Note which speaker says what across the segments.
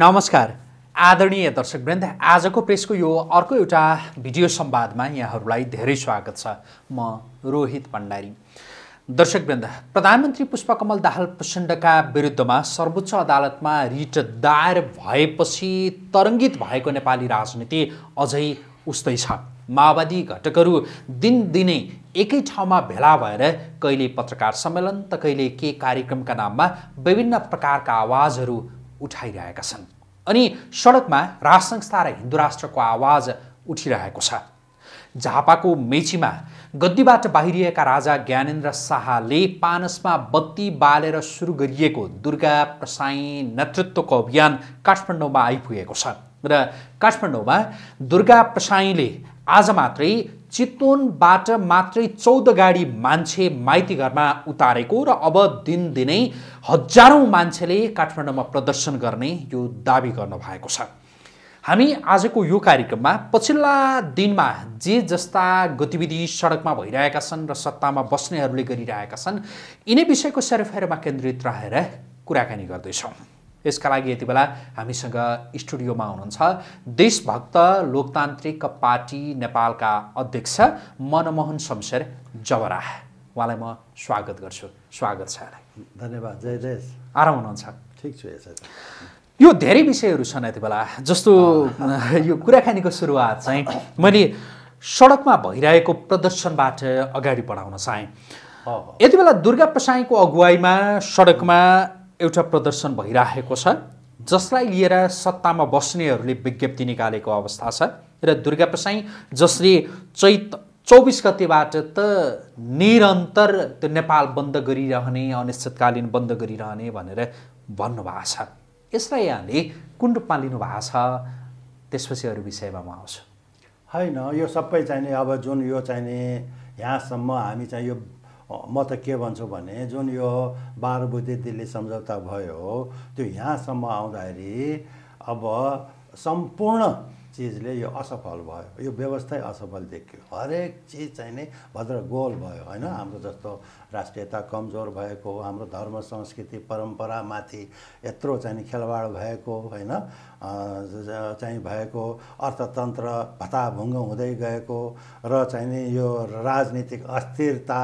Speaker 1: नमस्कार आदरणीय दर्शकवृन्द आजको प्रेसको यो अर्को एउटा भिडियो संवादमा यहाँहरूलाई धेरै स्वागत छ म रोहित भण्डारी दर्शकवृन्द प्रधानमन्त्री पुष्पकमल दाहाल प्रचण्डका विरुद्धमा सर्वोच्च अदालतमा रिट दायर भएपछि तरङ्गित भएको नेपाली राजनीति अझै उस्तै छ माओवादी घटकहरू दिनदिनै एकै ठाउँमा भेला भएर कहिले पत्रकार सम्मेलन त कहिले के कार्यक्रमका नाममा विभिन्न प्रकारका आवाजहरू उठाइरहेका छन् अनि सडकमा राज संस्था र हिन्दू राष्ट्रको आवाज उठिरहेको छ झापाको मेचीमा गद्दीबाट बाहिरिएका राजा ज्ञानेन्द्र शाहले पानसमा बत्ती बालेर सुरु गरिएको दुर्गा प्रसाई नेतृत्वको अभियान काठमाडौँमा आइपुगेको छ र काठमाडौँमा दुर्गा प्रसाईले आज मात्रै चितवनबाट मात्रै चौध गाडी मान्छे माइती घरमा उतारेको र अब दिनदिनै हजारौँ मान्छेले काठमाडौँमा प्रदर्शन गर्ने यो दावी गर्नु भएको छ हामी आजको यो कार्यक्रममा पछिल्ला दिनमा जे जस्ता गतिविधि सडकमा भइरहेका छन् र सत्तामा बस्नेहरूले गरिरहेका छन् यिनै विषयको सेरोफेरोमा केन्द्रित रहेर कुराकानी गर्दैछौँ यसका लागि यति बेला हामीसँग स्टुडियोमा हुनुहुन्छ देशभक्त लोकतान्त्रिक पार्टी नेपालका अध्यक्ष मनमोहन शमशेर जवरा उहाँलाई म स्वागत गर्छु स्वागत छ धन्यवाद जय जय आराम हुनुहुन्छ ठिक छु यो धेरै विषयहरू छन् यति बेला जस्तो यो कुराकानीको सुरुवात चाहिँ मैले सडकमा भइरहेको प्रदर्शनबाट अगाडि बढाउन चाहेँ यति बेला दुर्गा प्रसाईको अगुवाईमा सडकमा एउटा प्रदर्शन भइरहेको छ जसलाई लिएर सत्तामा बस्नेहरूले विज्ञप्ति निकालेको अवस्था छ र दुर्गा प्रसाई जसले चैत चौबिस गतिबाट त निरन्तर त्यो नेपाल बन्द गरिरहने अनिश्चितकालीन बन्द गरिरहने भनेर भन्नुभएको छ यसलाई यहाँले कुन रूपमा लिनुभएको छ त्यसपछि अरू विषयमा म आउँछु
Speaker 2: होइन यो सबै चाहिने अब जुन यो चाहिने यहाँसम्म हामी चाहिँ यो म त के भन्छु भने जुन यो बाह्र बुद्धि दिल्ली सम्झौता भयो त्यो यहाँसम्म आउँदाखेरि अब सम्पूर्ण चिजले यो असफल भयो यो व्यवस्थै असफल देखियो हरेक चिज चाहिँ नै भद्र गोल भयो होइन हाम्रो जस्तो राष्ट्रियता कमजोर भएको हाम्रो धर्म संस्कृति परम्परामाथि यत्रो चाहिँ खेलवाड भएको होइन चाहिँ भएको अर्थतन्त्र भताभुङ्ग हुँदै गएको र चाहिँ नि यो राजनीतिक अस्थिरता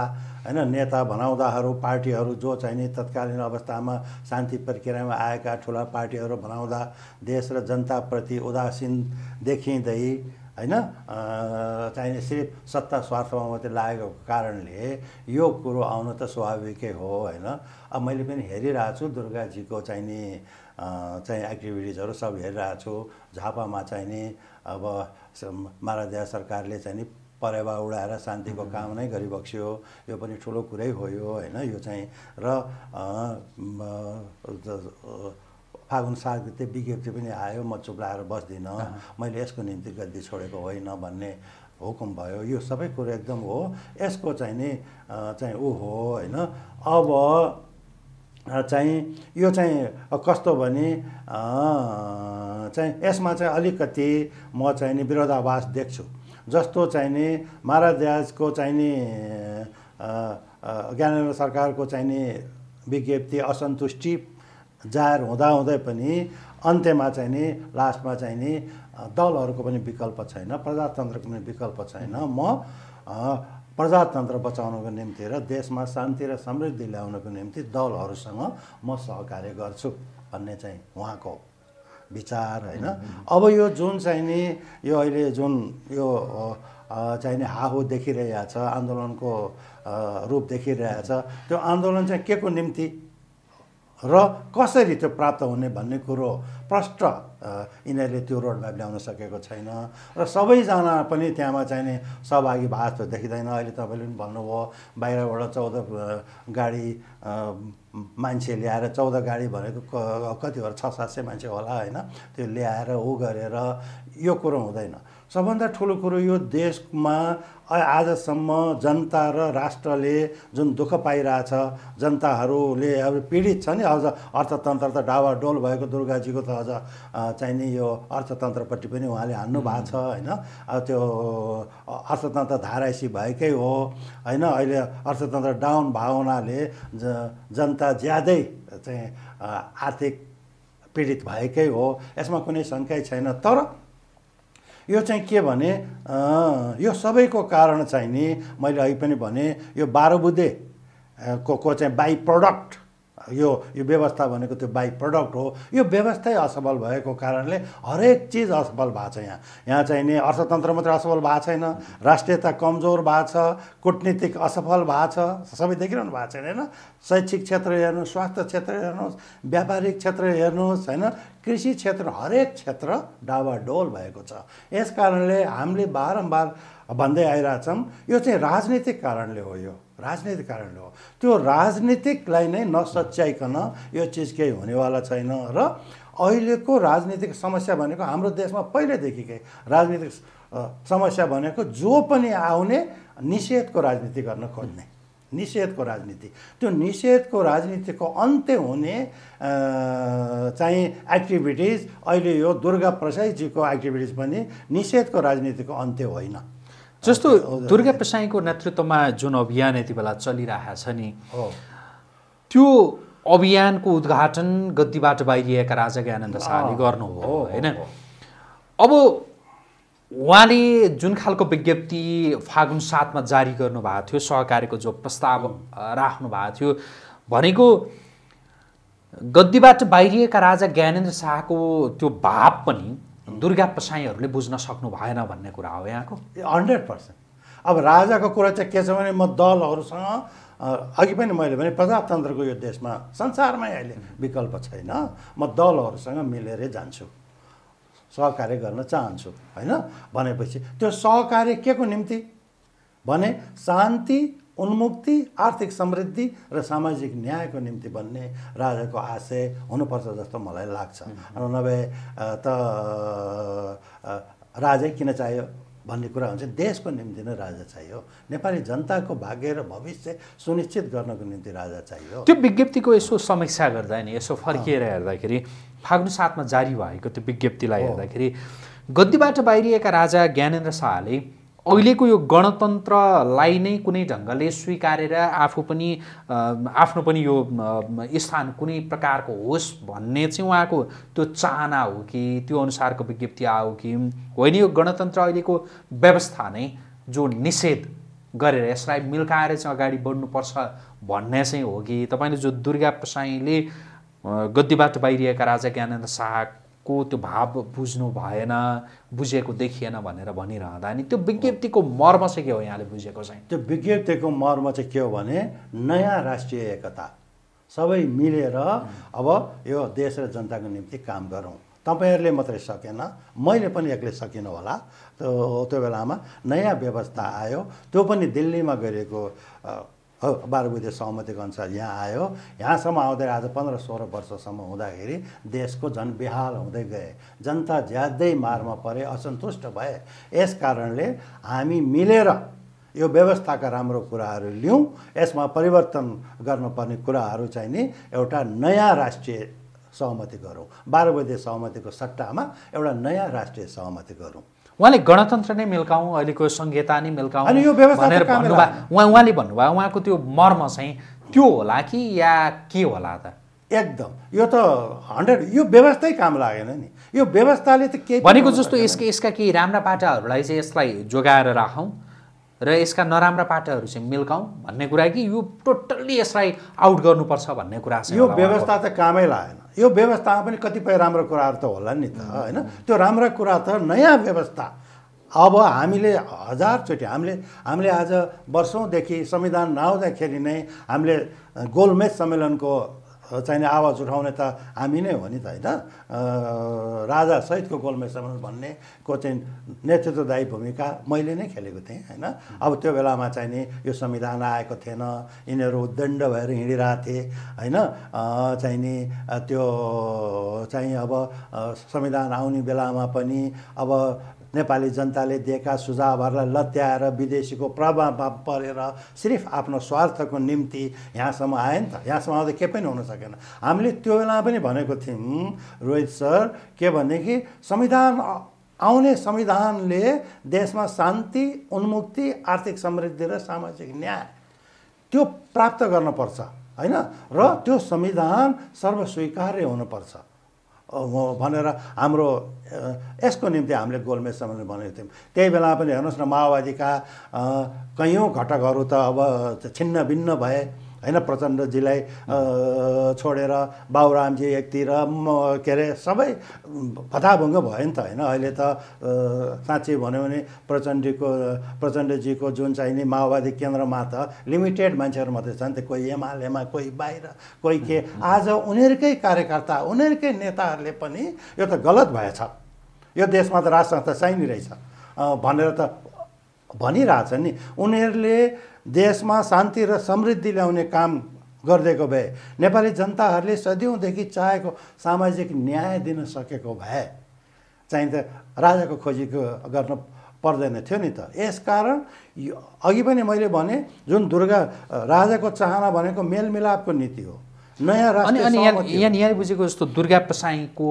Speaker 2: होइन नेता भनाउँदाहरू पार्टीहरू जो चाहिँ नि तत्कालीन अवस्थामा शान्ति प्रक्रियामा आएका ठुला पार्टीहरू भनाउँदा देश र जनताप्रति उदासीन देखिँदै होइन चाहिने सिर्फ सत्ता स्वार्थमा मात्रै लागेको कारणले यो कुरो आउनु त स्वाभाविकै हो होइन अब मैले पनि हेरिरहेको छु दुर्गाजीको चाहिने चाहिँ एक्टिभिटिजहरू सब हेरिरहेको छु झापामा चाहिने अब महाराजा सरकारले चाहिँ नि परेवा उडाएर शान्तिको काम नै गरिबक्स्यो यो पनि ठुलो कुरै हो यो होइन यो चाहिँ र फागुन साग त्यो विज्ञप्ति पनि आयो म चुप चुप्लाएर बस्दिनँ मैले यसको निम्ति गद्दी छोडेको होइन भन्ने हुकुम भयो यो सबै कुरो एकदम हो यसको चाहिँ नि चाहिँ ऊ हो होइन अब चाहिँ यो चाहिँ कस्तो भने चाहिँ यसमा चाहिँ अलिकति म चाहिँ नि विरोधावास देख्छु जस्तो चाहिँ नि चाहिने चाहिँ नि ज्ञानेन्द्र सरकारको चाहिँ नि विज्ञप्ति असन्तुष्टि जाहेर हुँदाहुँदै पनि अन्त्यमा चाहिँ नि लास्टमा चाहिँ नि दलहरूको पनि विकल्प छैन प्रजातन्त्रको पनि विकल्प छैन म प्रजातन्त्र बचाउनको निम्ति र देशमा शान्ति र समृद्धि ल्याउनको निम्ति दलहरूसँग म सहकार्य गर्छु भन्ने चाहिँ उहाँको विचार होइन अब यो जुन चाहिँ नि यो अहिले जुन यो चाहिँ चाहिने हाहो छ आन्दोलनको रूप देखिरहेछ त्यो आन्दोलन चाहिँ के को निम्ति र कसरी त्यो प्राप्त हुने भन्ने कुरो प्रष्ट यिनीहरूले त्यो रोडम्याप ल्याउन सकेको छैन र सबैजना पनि त्यहाँमा चाहिँ नि सहभागी भएको देखिँदैन अहिले तपाईँले पनि भन्नुभयो बाहिरबाट चौध गाडी मान्छे ल्याएर चौध गाडी भनेको कतिवटा छ सात सय मान्छे होला होइन त्यो ल्याएर ऊ गरेर यो कुरो हुँदैन सबभन्दा ठुलो कुरो यो देशमा आजसम्म जनता र राष्ट्रले जुन दुःख पाइरहेछ जनताहरूले अब पीडित छ नि अझ अर्थतन्त्र त डावाडोल भएको दुर्गाजीको त अझ चाहिँ नि यो अर्थतन्त्रपट्टि पनि उहाँले हान्नु भएको छ होइन अब त्यो अर्थतन्त्र धारासी भएकै हो होइन अहिले अर्थतन्त्र डाउन भावनाले जनता ज्यादै चाहिँ आर्थिक पीडित भएकै हो यसमा कुनै शङ्कै छैन तर यो चाहिँ के भने यो सबैको कारण चाहिँ नि मैले अघि पनि भने यो बाह्र बुधे को को चाहिँ बाई प्रडक्ट यो यो व्यवस्था भनेको त्यो बाई प्रडक्ट हो यो व्यवस्थाै असफल भएको कारणले हरेक चिज असफल भएको छ यहाँ यहाँ चाहिँ नि अर्थतन्त्र मात्रै असफल भएको छैन राष्ट्रियता कमजोर भएको छ कुटनीतिक असफल भएको छ सबै देखिरहनु भएको छैन होइन शैक्षिक क्षेत्र हेर्नुहोस् स्वास्थ्य क्षेत्र हेर्नुहोस् व्यापारिक क्षेत्र हेर्नुहोस् होइन कृषि क्षेत्र हरेक क्षेत्र डावाडोल भएको छ यस कारणले हामीले बारम्बार भन्दै आइरहेछौँ यो चाहिँ राजनीतिक कारणले हो यो राजनीतिक कारणले हो त्यो राजनीतिकलाई नै नसच्याइकन यो चिज केही हुनेवाला छैन र अहिलेको राजनीतिक समस्या भनेको हाम्रो देशमा पहिल्यैदेखिकै राजनीतिक समस्या भनेको जो पनि आउने निषेधको राजनीति गर्न खोज्ने निषेधको राजनीति त्यो निषेधको राजनीतिको अन्त्य हुने चाहिँ एक्टिभिटिज अहिले यो दुर्गा प्रसाईजीको एक्टिभिटिज पनि निषेधको राजनीतिको अन्त्य होइन
Speaker 1: जस्तो दुर्गा प्रसाईको नेतृत्वमा जुन अभियान यति बेला चलिरहेको छ नि त्यो अभियानको उद्घाटन गद्दीबाट बाहिरिएका राजा ज्ञानन्द शाहले हो होइन अब उहाँले जुन खालको विज्ञप्ति फागुन सातमा जारी गर्नुभएको थियो सहकारीको जो प्रस्ताव राख्नु भएको थियो भनेको गद्दीबाट बाहिरिएका राजा ज्ञानेन्द्र शाहको त्यो भाव पनि दुर्गा पसाईहरूले बुझ्न सक्नु भएन भन्ने कुरा हो यहाँको
Speaker 2: हन्ड्रेड पर्सेन्ट अब राजाको कुरा चाहिँ के छ भने म दलहरूसँग अघि पनि मैले भने प्रजातन्त्रको यो देशमा संसारमै अहिले विकल्प छैन म दलहरूसँग मिलेरै जान्छु सहकार्य गर्न चाहन्छु होइन भनेपछि त्यो सहकार्य के को निम्ति भने शान्ति उन्मुक्ति आर्थिक समृद्धि र सामाजिक न्यायको निम्ति बन्ने राजाको आशय हुनुपर्छ जस्तो मलाई लाग्छ नभए त राजै किन चाहियो भन्ने कुरा हुन्छ देशको निम्ति नै राजा चाहियो नेपाली जनताको भाग्य र भविष्य सुनिश्चित गर्नको निम्ति राजा चाहियो त्यो
Speaker 1: विज्ञप्तिको यसो समीक्षा गर्दा नि यसो फर्किएर हेर्दाखेरि फागुन साथमा जारी भएको त्यो विज्ञप्तिलाई हेर्दाखेरि गद्दीबाट बाहिरिएका राजा ज्ञानेन्द्र शाहले अहिलेको यो गणतन्त्रलाई नै कुनै ढङ्गले स्वीकारेर आफू पनि आफ्नो पनि यो स्थान कुनै प्रकारको होस् भन्ने चाहिँ उहाँको त्यो चाहना हो कि त्यो अनुसारको विज्ञप्ति आयो कि होइन यो गणतन्त्र अहिलेको व्यवस्था नै जो निषेध गरेर यसलाई मिल्काएर चाहिँ अगाडि बढ्नुपर्छ भन्ने चाहिँ हो कि तपाईँले जो दुर्गा प्रसाईले गद्दीबाट बाहिरिएका राजा ज्ञानेन्द्र शाह को त्यो भाव बुझ्नु भएन बुझेको देखिएन भनेर भनिरहँदा नि त्यो विज्ञप्तिको मर्म चाहिँ के हो यहाँले बुझेको चाहिँ त्यो विज्ञप्तिको मर्म चाहिँ के हो भने नयाँ राष्ट्रिय
Speaker 2: एकता सबै मिलेर अब यो देश र जनताको निम्ति काम गरौँ तपाईँहरूले मात्रै सकेन मैले पनि एक्लै सकिनँ होला त्यो त्यो बेलामा नयाँ व्यवस्था आयो त्यो पनि दिल्लीमा गरिएको बाह्र बुझे सहमतिको अनुसार यहाँ आयो यहाँसम्म आउँदै आज पन्ध्र सोह्र वर्षसम्म हुँदाखेरि देशको बिहाल हुँदै गए जनता ज्यादै मारमा परे असन्तुष्ट भए यस कारणले हामी मिलेर यो व्यवस्थाका राम्रो कुराहरू लिउँ यसमा परिवर्तन गर्नुपर्ने कुराहरू चाहिँ नि एउटा नयाँ राष्ट्रिय सहमति गरौँ बाह्र बजे
Speaker 1: सहमतिको सट्टामा एउटा नयाँ राष्ट्रिय सहमति गरौँ उहाँले गणतन्त्र नै मिल्काउँ अहिलेको सङ्घीयता नै मिल्काउँ भनेर भन्नुभयो उहाँ उहाँले भन्नुभयो उहाँको त्यो मर्म चाहिँ त्यो होला कि या के होला त एकदम यो त हन्ड्रेड यो व्यवस्थै काम लागेन नि यो व्यवस्थाले
Speaker 2: त के भनेको जस्तो यसका
Speaker 1: यसका केही राम्रा पाटाहरूलाई चाहिँ यसलाई जोगाएर राखौँ र यसका नराम्रा पाटाहरू चाहिँ मिल्काउँ भन्ने कुरा कि यो टोटल्ली यसलाई आउट गर्नुपर्छ भन्ने कुरा छ यो व्यवस्था त कामै
Speaker 2: लागेन यो व्यवस्थामा पनि कतिपय राम्रो कुराहरू त होला नि त होइन त्यो राम्रा कुरा त नयाँ व्यवस्था अब हामीले हजारचोटि हामीले हामीले आज वर्षौँदेखि संविधान नआउँदाखेरि नै हामीले गोलमेज सम्मेलनको चाहिने आवाज उठाउने त हामी नै हो नि त होइन राजा सहितको भन्ने भन्नेको चाहिँ नेतृत्वदायी भूमिका मैले नै खेलेको थिएँ होइन अब त्यो बेलामा चाहिँ नि यो संविधान आएको थिएन यिनीहरू उद्दण्ड भएर हिँडिरहेको थिए होइन चाहिने त्यो चाहिँ अब संविधान आउने बेलामा पनि अब नेपाली जनताले दिएका सुझावहरूलाई लत्याएर विदेशीको प्रभावमा परेर सिर्फ आफ्नो स्वार्थको निम्ति यहाँसम्म आयो नि त यहाँसम्म आउँदा केही पनि हुन सकेन हामीले त्यो बेला पनि भनेको थियौँ रोहित सर के भनेदेखि संविधान आउने संविधानले देशमा शान्ति उन्मुक्ति आर्थिक समृद्धि र सामाजिक न्याय त्यो प्राप्त गर्नुपर्छ होइन र त्यो संविधान सर्वस्वीकार्य हुनुपर्छ भनेर हाम्रो यसको निम्ति हामीले गोलमेज सम्मेलन भनेको थियौँ त्यही बेला पनि हेर्नुहोस् न माओवादीका कैयौँ घटकहरू त अब छिन्नभिन्न भए होइन प्रचण्डजीलाई छोडेर बाबुरामजी एकतिर म के अरे सबै फताभङ्ग भयो नि त होइन अहिले त साँच्चै भन्यो भने प्रचण्डीको प्रचण्डजीको जुन चाहिँ नि माओवादी केन्द्रमा त लिमिटेड मान्छेहरू मात्रै छन् त्यो कोही एमालेमा कोही बाहिर कोही के आज उनीहरूकै कार्यकर्ता उनीहरूकै नेताहरूले पनि यो त गलत भएछ यो देशमा त राज संस्था चाहिने रहेछ भनेर त भनिरहेछन् नि उनीहरूले देशमा शान्ति र समृद्धि ल्याउने काम गरिदिएको भए नेपाली जनताहरूले सदिउँदेखि चाहेको सामाजिक न्याय दिन सकेको भए चाहिँ त राजाको खोजी गर्न पर्दैन थियो नि त यसकारण अघि पनि मैले भने जुन दुर्गा राजाको चाहना भनेको मेलमिलापको नीति हो नयाँ अनि अनि यहाँ
Speaker 1: यहाँ बुझेको जस्तो दुर्गा प्रसाईको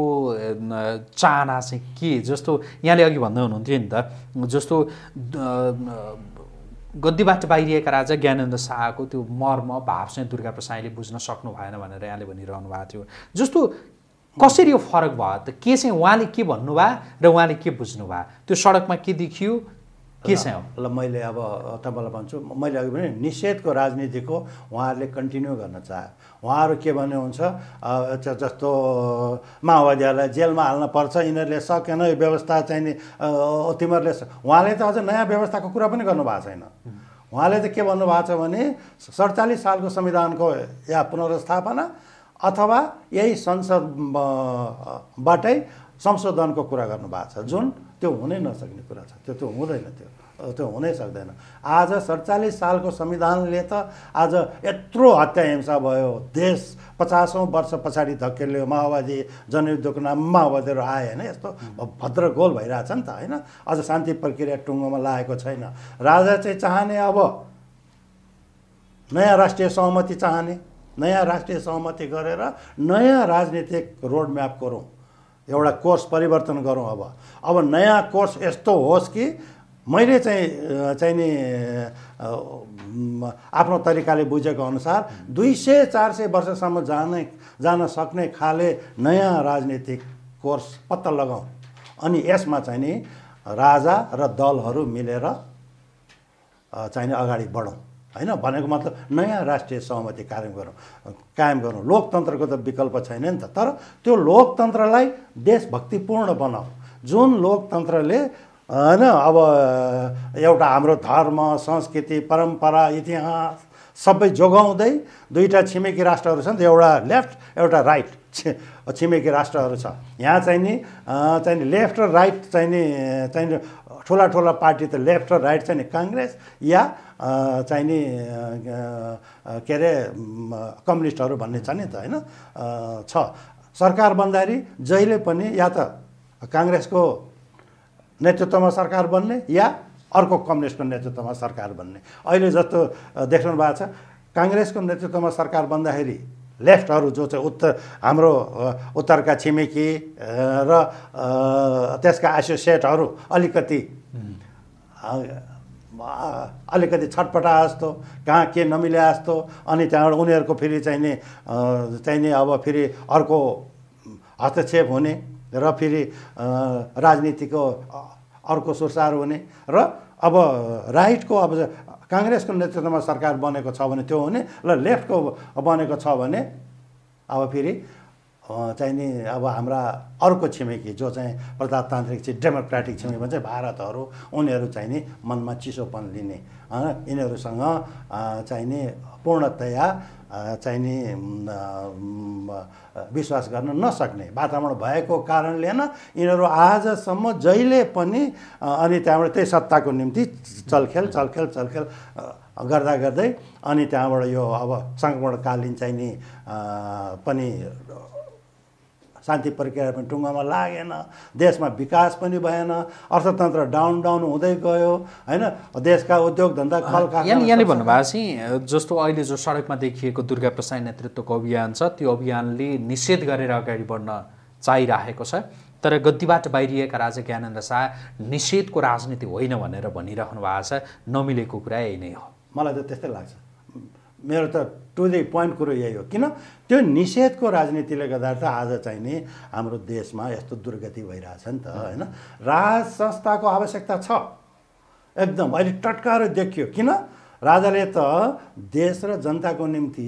Speaker 1: चाहना चाहिँ के जस्तो यहाँले अघि भन्दै हुनुहुन्थ्यो नि त जस्तो गद्दीबाट बाहिरिएका राजा ज्ञानेन्द्र शाहको त्यो मर्म भाव चाहिँ दुर्गा प्रसाईले बुझ्न सक्नु भएन भनेर यहाँले भनिरहनु भएको थियो जस्तो कसरी यो फरक भयो त के चाहिँ उहाँले के भन्नुभयो र उहाँले के बुझ्नुभयो त्यो सडकमा के देखियो के चाहिँ
Speaker 2: ल मैले अब तपाईँलाई भन्छु मैले अघि भने निषेधको राजनीतिको उहाँहरूले कन्टिन्यू गर्न चाह्यो उहाँहरू के हुन्छ जस्तो माओवादीहरूलाई जेलमा हाल्न पर्छ यिनीहरूले सकेन यो व्यवस्था चाहिने तिमीहरूले उहाँले त अझ नयाँ व्यवस्थाको कुरा पनि गर्नुभएको छैन उहाँले त के भन्नुभएको छ भने सडचालिस सालको संविधानको या पुनर्स्थापना अथवा यही संसदबाटै संशोधनको कुरा गर्नुभएको छ जुन त्यो हुनै नसक्ने कुरा छ त्यो त्यो हुँदैन त्यो त्यो हुनै सक्दैन आज सडचालिस सालको संविधानले त आज यत्रो हत्या हिंसा भयो देश पचासौँ वर्ष पछाडि धकेल्यो माओवादी जनयुद्धको नाममा माओवादीहरू आए होइन यस्तो भद्रगोल गोल भइरहेछ नि त होइन अझ शान्ति प्रक्रिया टुङ्गोमा लागेको छैन राजा चाहिँ चाहने अब नयाँ राष्ट्रिय सहमति चाहने नयाँ राष्ट्रिय सहमति गरेर नयाँ राजनीतिक रोडम्याप गरौँ एउटा कोर्स परिवर्तन गरौँ अब अब नयाँ कोर्स यस्तो होस् कि मैले चाहिँ चाहिँ नि आफ्नो तरिकाले बुझेको अनुसार दुई सय चार सय वर्षसम्म जाने जान सक्ने खाले नयाँ राजनीतिक कोर्स पत्ता लगाउँ अनि यसमा चाहिँ नि राजा र दलहरू मिलेर चाहिँ नि अगाडि बढौँ होइन भनेको मतलब नयाँ राष्ट्रिय सहमति कायम गरौँ कायम गरौँ लोकतन्त्रको त विकल्प छैन नि त तर त्यो लोकतन्त्रलाई देशभक्तिपूर्ण बनाऊ जुन लोकतन्त्रले होइन अब एउटा हाम्रो धर्म संस्कृति परम्परा इतिहास सबै जोगाउँदै दुईवटा छिमेकी राष्ट्रहरू छन् एउटा लेफ्ट एउटा राइट छि छिमेकी राष्ट्रहरू छ यहाँ चाहिँ नि चाहिँ नि लेफ्ट र राइट चाहिँ नि चाहिँ नि ठुला ठुला पार्टी त लेफ्ट र राइट चाहिँ नि काङ्ग्रेस या चाहिँ नि के अरे कम्युनिस्टहरू भन्ने छ नि त होइन छ सरकार बन्दाखेरि जहिले पनि या त काङ्ग्रेसको नेतृत्वमा सरकार बन्ने या अर्को कम्युनिस्टको नेतृत्वमा सरकार बन्ने अहिले जस्तो देख्नु भएको छ काङ्ग्रेसको नेतृत्वमा सरकार बन्दाखेरि लेफ्टहरू जो चाहिँ उत्तर हाम्रो उत्तरका छिमेकी र त्यसका एसोसिएटहरू अलिकति अलिकति छटपटा जस्तो कहाँ के नमिले जस्तो अनि त्यहाँबाट उनीहरूको फेरि चाहिने चाहिने अब फेरि अर्को हस्तक्षेप हुने र फेरि राजनीतिको अर्को सोर्साहरू हुने र अब राइटको अब काङ्ग्रेसको नेतृत्वमा सरकार बनेको छ भने त्यो हुने र लेफ्टको बनेको छ भने अब फेरि चाहिँ नि अब हाम्रा अर्को छिमेकी जो चाहिँ प्रजातान्त्रिक चाहिँ डेमोक्रेटिक छिमेकी भन्छ भारतहरू उनीहरू चाहिँ नि मनमा चिसोपन लिने यिनीहरूसँग चाहिँ नि पूर्णतया चाहिने विश्वास गर्न नसक्ने वातावरण भएको कारणले न यिनीहरू आजसम्म जहिले पनि अनि त्यहाँबाट त्यही सत्ताको निम्ति चलखेल चलखेल चलखेल गर्दा गर्दै अनि त्यहाँबाट यो अब सङ्क्रमणकालीन नि पनि शान्ति प्रक्रिया पनि टुङ्गोमा लागेन देशमा विकास पनि भएन अर्थतन्त्र डाउन डाउन हुँदै गयो होइन देशका उद्योग धन्दा कलकारखाना यहाँले
Speaker 1: भन्नुभएको जस्तो अहिले जो सडकमा देखिएको दुर्गा प्रसाद नेतृत्वको अभियान छ त्यो अभियानले निषेध गरेर अगाडि बढ्न चाहिरहेको छ तर गद्दीबाट बाहिरिएका राजा ज्ञानेन्द्र शाह निषेधको राजनीति होइन भनेर भनिरहनु भएको छ नमिलेको कुरा यही नै हो मलाई त त्यस्तै लाग्छ
Speaker 2: मेरो त टु दि पोइन्ट कुरो यही हो किन त्यो निषेधको राजनीतिले गर्दा त आज चाहिँ नि हाम्रो देशमा यस्तो दुर्गति भइरहेछ नि त होइन राज संस्थाको आवश्यकता छ एकदम अहिले टटकाएर देखियो किन राजाले त देश र जनताको निम्ति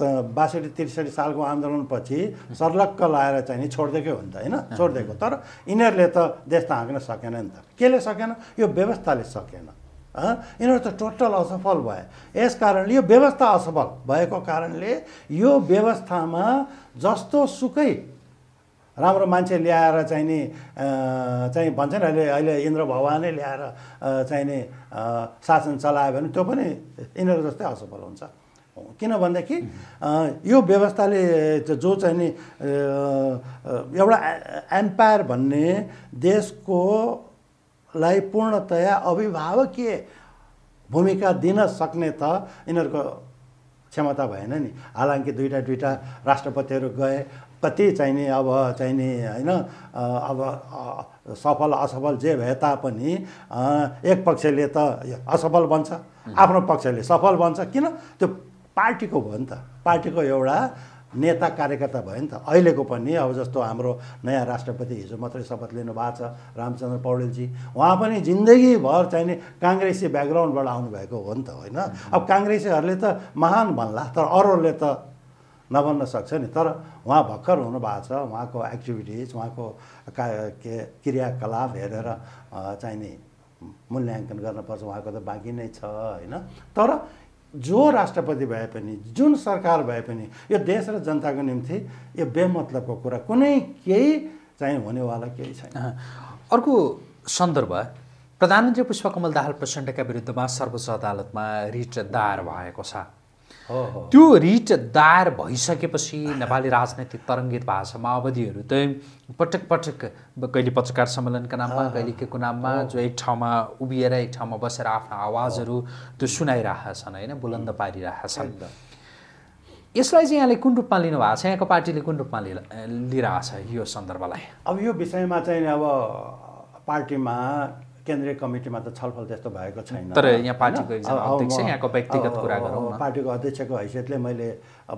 Speaker 2: त बासठी त्रिसठी सालको आन्दोलनपछि सर्लक्क लाएर चाहिँ नि छोडिदिएकै हुन्छ होइन छोडिदिएको तर यिनीहरूले त देश त हाँक्न सकेन नि त केले सकेन यो व्यवस्थाले सकेन यिनीहरू त टोटल असफल भए यस कारणले यो व्यवस्था असफल भएको कारणले यो व्यवस्थामा जस्तो सुकै राम्रो मान्छे ल्याएर चाहिँ नि चाहिँ भन्छ नि अहिले अहिले इन्द्र भगवानै ल्याएर चाहिँ नि शासन चलायो भने त्यो पनि यिनीहरू जस्तै असफल हुन्छ किनभनेदेखि यो व्यवस्थाले जो चाहिँ नि एउटा एम्पायर भन्ने देशको लाई पूर्णतया अभिभावकीय भूमिका दिन सक्ने त यिनीहरूको क्षमता भएन नि हालाकि दुईवटा दुईवटा राष्ट्रपतिहरू गए कति चाहिने अब चाहिने होइन अब सफल असफल जे भए तापनि एक पक्षले त असफल बन्छ आफ्नो पक्षले सफल बन्छ किन त्यो पार्टीको भयो नि त पार्टीको एउटा नेता कार्यकर्ता भयो नि त अहिलेको पनि अब जस्तो हाम्रो नयाँ राष्ट्रपति हिजो मात्रै शपथ लिनुभएको छ रामचन्द्र पौडेलजी उहाँ पनि जिन्दगीभर चाहिने काङ्ग्रेसी ब्याकग्राउन्डबाट आउनुभएको हो नि त होइन अब काङ्ग्रेसीहरूले त महान भन्ला तर अरूहरूले त नभन्न सक्छ नि तर उहाँ भर्खर हुनुभएको छ उहाँको एक्टिभिटिज उहाँको का के क्रियाकलाप हेरेर चाहिने मूल्याङ्कन गर्नुपर्छ उहाँको त बाँकी नै छ होइन तर जो राष्ट्रपति भए पनि जुन सरकार भए पनि यो देश र जनताको निम्ति यो बेमतलबको कुरा कुनै केही चाहिँ
Speaker 1: हुनेवाला केही छैन अर्को सन्दर्भ प्रधानमन्त्री पुष्पकमल दाहाल प्रचण्डका विरुद्धमा सर्वोच्च अदालतमा रिट दायर भएको छ त्यो रिट दायर भइसकेपछि नेपाली राजनैतिक तरङ्गित भाषा माओवादीहरू चाहिँ पटक पटक कहिले पत्रकार सम्मेलनका नाममा कहिले के को नाममा जो एक ठाउँमा उभिएर एक ठाउँमा बसेर आफ्नो आवाजहरू त्यो सुनाइरहेका छन् होइन बुलन्द पारिरहेका छन् यसलाई चाहिँ यहाँले कुन रूपमा लिनुभएको छ यहाँको पार्टीले कुन रूपमा लिइरहेछ यो सन्दर्भलाई अब यो
Speaker 2: विषयमा चाहिँ अब पार्टीमा केन्द्रीय कमिटीमा त छलफल त्यस्तो भएको छैन तर यहाँ पार्टीको अध्यक्ष यहाँको व्यक्तिगत कुरा गरौँ पार्टीको अध्यक्षको हैसियतले मैले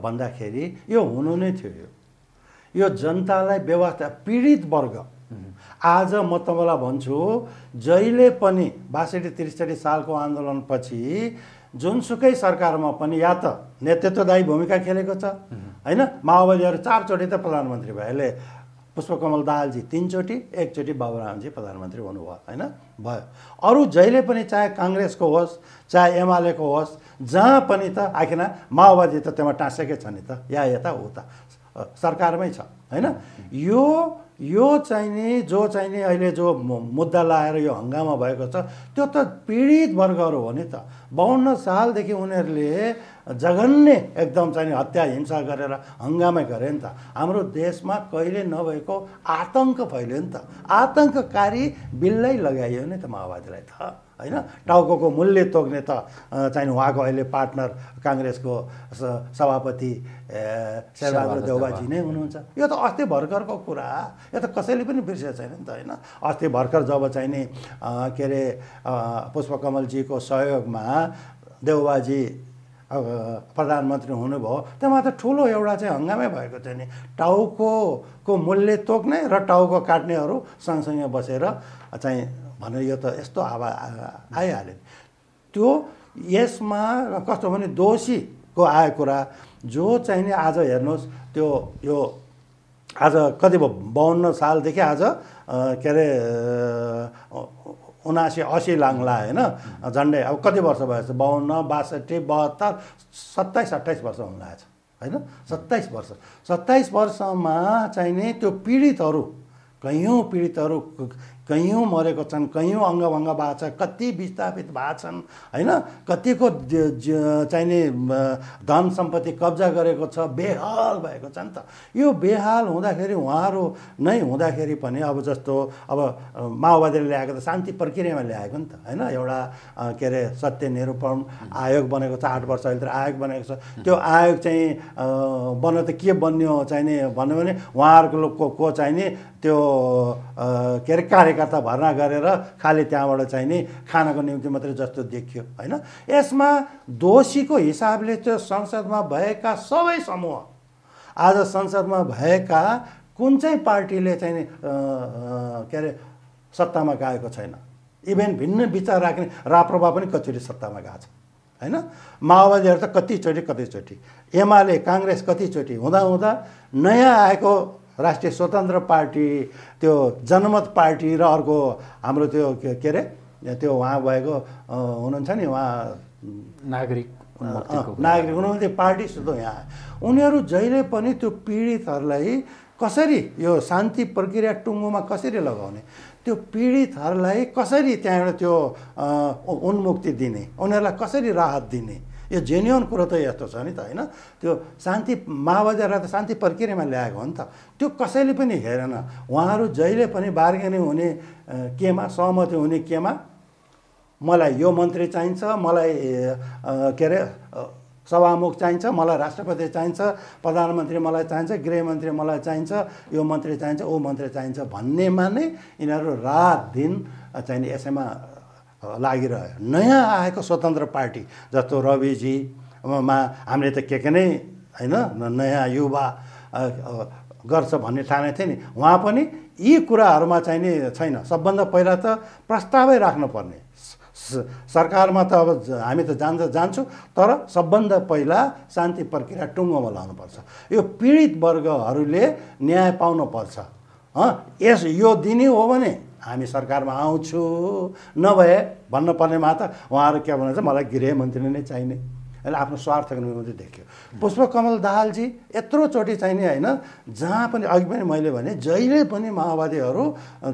Speaker 2: भन्दाखेरि यो हुनु नै थियो यो यो जनतालाई व्यवस्था पीडित वर्ग आज म तपाईँलाई भन्छु जहिले पनि बासठी त्रिसठी सालको आन्दोलनपछि जुनसुकै सरकारमा पनि या त नेतृत्वदायी भूमिका खेलेको छ होइन माओवादीहरू चारचोटि त प्रधानमन्त्री भए पुष्पकमल दाहालजी तिनचोटि एकचोटि बाबुरामजी प्रधानमन्त्री हुनुभयो होइन भयो अरू जहिले पनि चाहे काङ्ग्रेसको होस् चाहे को होस् जहाँ पनि त आखिना माओवादी त त्यहाँ टाँसेकै छ नि त या यता उता सरकारमै छ होइन यो यो चाहिने जो चाहिने अहिले जो मुद्दा लाएर यो हङ्गामा भएको छ त्यो त पीडित वर्गहरू हो नि त बाहन्न सालदेखि उनीहरूले जघन्य एकदम चाहिँ हत्या हिंसा गरेर हङ्गामै गरे नि त हाम्रो देशमा कहिले नभएको आतङ्क फैल्यो नि त आतङ्ककारी बिल्लै लगाइयो नि त माओवादीलाई त होइन टाउको मूल्य तोक्ने त चाहिँ उहाँको अहिले पार्टनर काङ्ग्रेसको सभापति शेरबहादुर देउबाजी नै हुनुहुन्छ यो त अस्ति भर्खरको कुरा यो त कसैले पनि बिर्सेको छैन नि त होइन अस्ति भर्खर जब चाहिँ नि के अरे पुष्पकमलजीको सहयोगमा देउबाजी प्रधानमन्त्री हुनुभयो त्यहाँ त ठुलो एउटा चाहिँ हङ्गामै भएको थियो नि टाउको मूल्य तोक्ने र टाउको काट्नेहरू सँगसँगै बसेर चाहिँ भनेर यो त यस्तो हावा आइहाल्यो त्यो यसमा कस्तो भने दोषीको आयो कुरा जो चाहिने आज हेर्नुहोस् त्यो यो आज कति भयो बाहन्न सालदेखि आज के अरे उनासी असी लाङ्ला होइन झन्डै अब कति वर्ष भएछ बाहन्न बासठी बहत्तर सत्ताइस अट्ठाइस वर्ष हुन लागेछ होइन सत्ताइस वर्ष सत्ताइस वर्षमा चाहिने त्यो पीडितहरू कैयौँ पीडितहरू कैयौँ मरेको छन् कैयौँ अङ्गभङ्ग भएको छ कति विस्थापित भएको छन् होइन कतिको चाहिने धन सम्पत्ति कब्जा गरेको छ बेहाल भएको छ नि त यो बेहाल हुँदाखेरि उहाँहरू नै हुँदाखेरि पनि अब जस्तो अब माओवादीले ल्याएको त शान्ति प्रक्रियामा ल्याएको नि त होइन एउटा के अरे सत्य निरूपण आयोग बनेको छ आठ वर्ष अहिले आयोग बनेको छ त्यो आयोग चाहिँ बन्न त के बन्यो चाहिने भन्यो भने उहाँहरूको को चाहिने त्यो के अरे कार्य कार्यकर्ता भर्ना गरेर खालि त्यहाँबाट चाहिँ नि खानाको निम्ति मात्रै जस्तो देखियो होइन यसमा दोषीको हिसाबले त्यो संसदमा भएका सबै समूह आज संसदमा भएका कुन चाहिँ पार्टीले चाहिँ के अरे सत्तामा गएको छैन इभेन भिन्न विचार राख्ने राप्रभा पनि कतिचोटि सत्तामा गएको छ होइन माओवादीहरू त कतिचोटि कतिचोटि एमाले काङ्ग्रेस कतिचोटि हुँदा हुँदा नयाँ आएको राष्ट्रिय स्वतन्त्र पार्टी त्यो जनमत पार्टी र अर्को हाम्रो त्यो के अरे त्यो उहाँ भएको हुनुहुन्छ नि उहाँ नागरिक नागरिक हुनुहुन्थ्यो पार्टी सुधो यहाँ उनीहरू जहिले पनि त्यो पीडितहरूलाई कसरी यो शान्ति प्रक्रिया टुङ्गोमा कसरी लगाउने त्यो पीडितहरूलाई कसरी त्यहाँबाट त्यो उन्मुक्ति दिने उनीहरूलाई कसरी राहत दिने यो जेन्युन कुरो त यस्तो छ नि त होइन त्यो शान्ति माओवादीहरूलाई र शान्ति प्रक्रियामा ल्याएको हो नि त त्यो कसैले पनि हेरेन उहाँहरू जहिले पनि बार्गेनिङ हुने केमा सहमति हुने केमा मलाई यो मन्त्री चाहिन्छ मलाई के अरे सभामुख चाहिन्छ मलाई राष्ट्रपति चाहिन्छ प्रधानमन्त्री मलाई चाहिन्छ गृहमन्त्री मलाई चाहिन्छ यो मन्त्री चाहिन्छ ऊ मन्त्री चाहिन्छ भन्नेमा नै यिनीहरू रात दिन चाहिने यसैमा लागिरह्यो नयाँ आएको स्वतन्त्र पार्टी जस्तो रविजी मा हामीले त के के नै होइन नयाँ युवा गर्छ भन्ने ठाने थियो नि उहाँ पनि यी कुराहरूमा चाहिँ नि छैन सबभन्दा पहिला त प्रस्तावै राख्नुपर्ने सरकारमा त अब हामी त जान्छ जान्छु तर सबभन्दा पहिला शान्ति प्रक्रिया टुङ्गोमा लाउनुपर्छ यो पीडित वर्गहरूले न्याय पाउनुपर्छ यस यो दिने हो भने हामी सरकारमा आउँछु नभए भन्नुपर्नेमा त उहाँहरू के भन्नुहुन्छ मलाई गृहमन्त्री नै चाहिने अहिले आफ्नो स्वार्थ मात्रै देख्यो पुष्पकमल दाहालजी यत्रोचोटि चाहिने होइन जहाँ पनि अघि पनि मैले भने जहिले पनि माओवादीहरू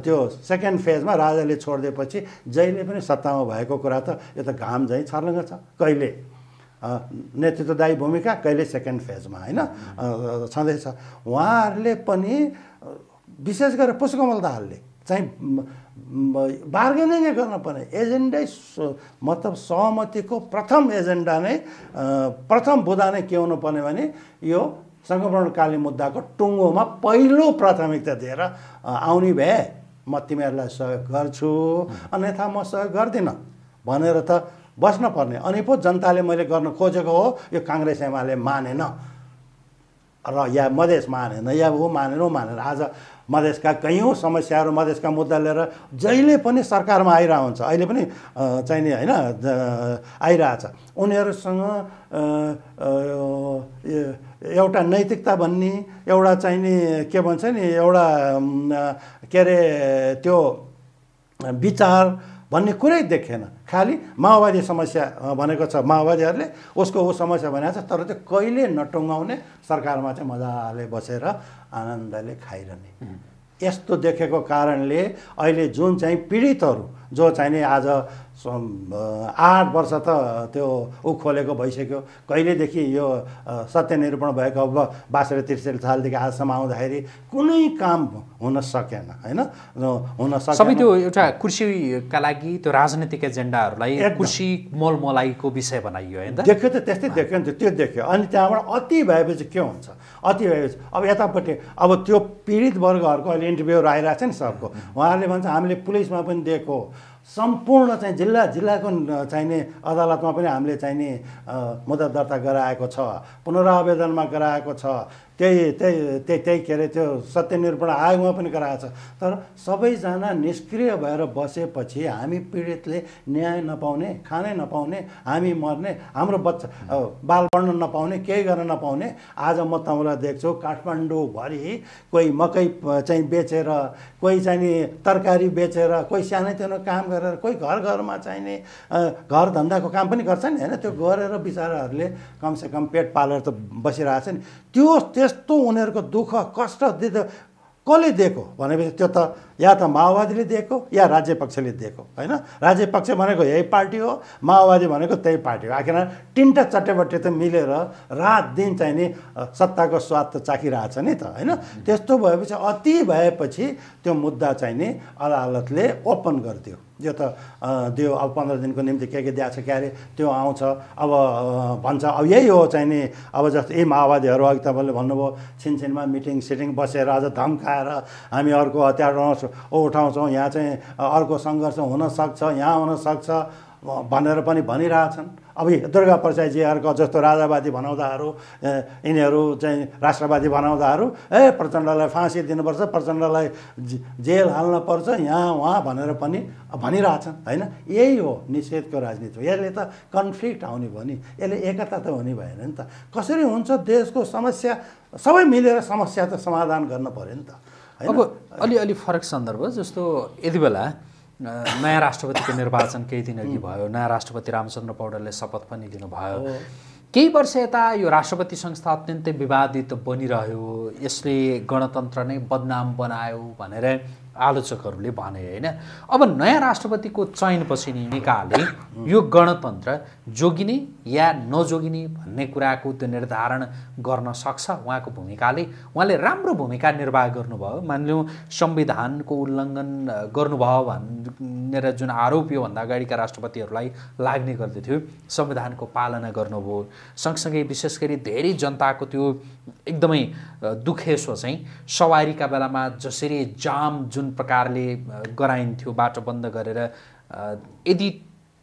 Speaker 2: त्यो सेकेन्ड फेजमा राजाले छोडिदिएपछि जहिले पनि सत्तामा भएको कुरा त यो त घाम झैँ छर्लङ्ग छ कहिले नेतृत्वदायी भूमिका कहिले सेकेन्ड फेजमा होइन छँदैछ उहाँहरूले पनि विशेष गरेर पुष्पकमल दाहालले चाहिँ बार्गेनिङ नै गर्नुपर्ने एजेन्डै मतलब सहमतिको प्रथम एजेन्डा नै प्रथम बुदा नै के हुनुपर्ने भने यो सङ्क्रमणकालीन मुद्दाको टुङ्गोमा पहिलो प्राथमिकता दिएर आउने भए म तिमीहरूलाई सहयोग गर्छु अन्यथा म सहयोग गर्दिनँ भनेर त बस्न पर्ने अनि पो जनताले मैले गर्न खोजेको हो यो काङ्ग्रेस एमाले मानेन र या मधेस मानेन या ऊ मानेन ऊ मानेन आज मधेसका कैयौँ समस्याहरू मधेसका मुद्दा लिएर जहिले पनि सरकारमा आइरहन्छ अहिले पनि चाहिने होइन आइरहेछ उनीहरूसँग एउटा नैतिकता भन्ने एउटा चाहिने के भन्छ नि एउटा के अरे त्यो विचार भन्ने कुरै देखेन खालि माओवादी समस्या भनेको छ माओवादीहरूले उसको ऊ समस्या भनेको छ तर त्यो कहिले नटुङ्गाउने सरकारमा चाहिँ मजाले बसेर आनन्दले खाइरहने यस्तो देखेको कारणले अहिले जुन चाहिँ पीडितहरू जो चाहिँ नि आज आठ वर्ष त त्यो ऊ खोलेको भइसक्यो कहिलेदेखि यो सत्यनिरूपण भएको अब बासठी त्रिसठी सालदेखि आजसम्म आउँदाखेरि कुनै काम हुन सकेन होइन
Speaker 1: हुन सक सबै त्यो एउटा कृषिका लागि त्यो राजनैतिक एजेन्डाहरूलाई कृषि मलमलाइको विषय बनाइयो होइन देख्यो त त्यस्तै देख्यो नि त त्यो देख्यो अनि त्यहाँबाट अति भएपछि
Speaker 2: के हुन्छ अति भएपछि अब यतापट्टि अब त्यो पीडित वर्गहरूको अहिले इन्टरभ्यूहरू आइरहेको छ नि सरको उहाँहरूले भन्छ हामीले पुलिसमा पनि दिएको सम्पूर्ण चाहिँ जिल्ला जिल्लाको चाहिने अदालतमा पनि हामीले चाहिने मुद्दा दर्ता गराएको छ पुनरावेदनमा गराएको छ त्यही त्यही त्यही त्यही के अरे त्यो सत्यनिर्भर आयोगमा पनि गराएको छ तर सबैजना निष्क्रिय भएर बसेपछि हामी पीडितले न्याय नपाउने खानै नपाउने हामी मर्ने हाम्रो बच्चा बाल पढ्न नपाउने केही गर्न नपाउने आज म तपाईँलाई देख्छु काठमाडौँभरि कोही मकै चाहिँ बेचेर कोही चाहिँ तरकारी बेचेर कोही सानैतिनो काम गरेर कोही घर घरमा चाहिने घर धन्दाको काम पनि गर्छ नि होइन त्यो गरेर बिचराहरूले कमसेकम पेट पालेर त बसिरहेको छ नि त्यो त्यस त्यस्तो उनीहरूको दुःख कष्ट दिँदा कसले दिएको भनेपछि त्यो त या त माओवादीले दिएको या राज्य पक्षले दिएको होइन राज्य पक्ष भनेको यही पार्टी हो माओवादी भनेको त्यही पार्टी हो आखिर तिनवटा चट्टेबट्टे त मिलेर रात दिन चाहिँ नि सत्ताको स्वाद त चाखिरहेछ नि त होइन त्यस्तो भएपछि अति भएपछि त्यो मुद्दा चाहिँ नि अदालतले ओपन गरिदियो यो त दियो अब पन्ध्र दिनको निम्ति के के दिएको छ क्यारे त्यो आउँछ अब भन्छ अब यही हो चाहिँ नि अब जस्तो यही माओवादीहरू अघि तपाईँले भन्नुभयो छिनछिनमा मिटिङ सिटिङ बसेर आज धम्काएर हामी अर्को हतियार उठाउँछौँ यहाँ चाहिँ अर्को सङ्घर्ष हुनसक्छ यहाँ हुनसक्छ भनेर पनि भनिरहेछन् अब दुर्गा प्रसाद जीहरूको जस्तो राजावादी भनाउँदाहरू यिनीहरू चाहिँ राष्ट्रवादी भनाउँदाहरू ए प्रचण्डलाई फाँसी दिनुपर्छ प्रचण्डलाई जेल हाल्नुपर्छ यहाँ उहाँ भनेर पनि भनिरहेछन् होइन यही हो निषेधको राजनीति हो यसले त कन्फ्लिक्ट आउने भयो नि यसले एकता त हुने भएन नि त कसरी हुन्छ देशको समस्या सबै मिलेर समस्या त समाधान गर्नु पऱ्यो नि त
Speaker 1: अब अलिअलि
Speaker 2: फरक सन्दर्भ
Speaker 1: जस्तो यति बेला नयाँ राष्ट्रपतिको निर्वाचन केही दिन अघि भयो नयाँ राष्ट्रपति रामचन्द्र पौडेलले शपथ पनि लिनुभयो केही वर्ष यता यो राष्ट्रपति संस्था अत्यन्तै विवादित बनिरह्यो यसले गणतन्त्र नै बदनाम बनायो भनेर आलोचकहरूले भने होइन अब नयाँ राष्ट्रपतिको चयनपछि निकाले यो गणतन्त्र जोगिने या नजोगिने भन्ने कुराको त्यो निर्धारण गर्न सक्छ उहाँको भूमिकाले उहाँले राम्रो भूमिका निर्वाह गर्नुभयो मानिलिउँ संविधानको उल्लङ्घन गर्नुभयो भनेर जुन आरोप योभन्दा अगाडिका राष्ट्रपतिहरूलाई लाग्ने गर्दथ्यो संविधानको पालना गर्नुभयो सँगसँगै विशेष गरी धेरै जनताको त्यो एकदमै दुखेसो चाहिँ सवारीका बेलामा जसरी जाम जुन प्रकारले गराइन्थ्यो बाटो बन्द गरेर यदि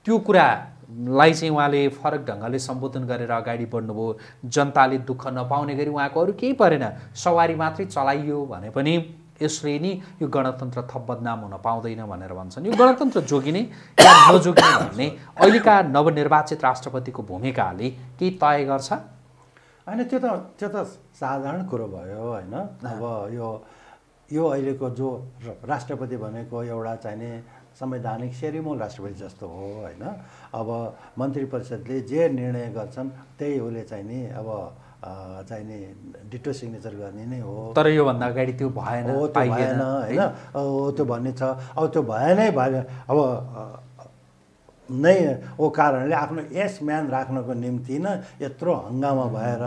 Speaker 1: त्यो कुरालाई चाहिँ उहाँले फरक ढङ्गले सम्बोधन गरेर अगाडि बढ्नुभयो जनताले दुःख नपाउने गरी उहाँको अरू केही परेन सवारी मात्रै चलाइयो भने पनि यसले नि यो गणतन्त्र थप बदनाम हुन पाउँदैन भनेर भन्छन् यो गणतन्त्र जोगिने या नजोगिने भन्ने अहिलेका नवनिर्वाचित राष्ट्रपतिको भूमिकाले केही तय गर्छ
Speaker 2: होइन त्यो त त्यो त साधारण कुरो भयो होइन अब यो यो अहिलेको जो राष्ट्रपति भनेको एउटा चाहिने संवैधानिक सेरिमोल राष्ट्रपति जस्तो हो होइन अब मन्त्री परिषदले जे निर्णय गर्छन् त्यही उसले चाहिँ नि अब चाहिँ नि डिटो सिग्नेचर गर्ने नै हो तर
Speaker 1: योभन्दा अगाडि त्यो भएन हो त्यो भएन होइन
Speaker 2: हो त्यो भन्ने छ अब त्यो भएनै भएन अब नै ओ कारणले आफ्नो यस म्यान राख्नको निम्ति नै यत्रो हङ्गामा भएर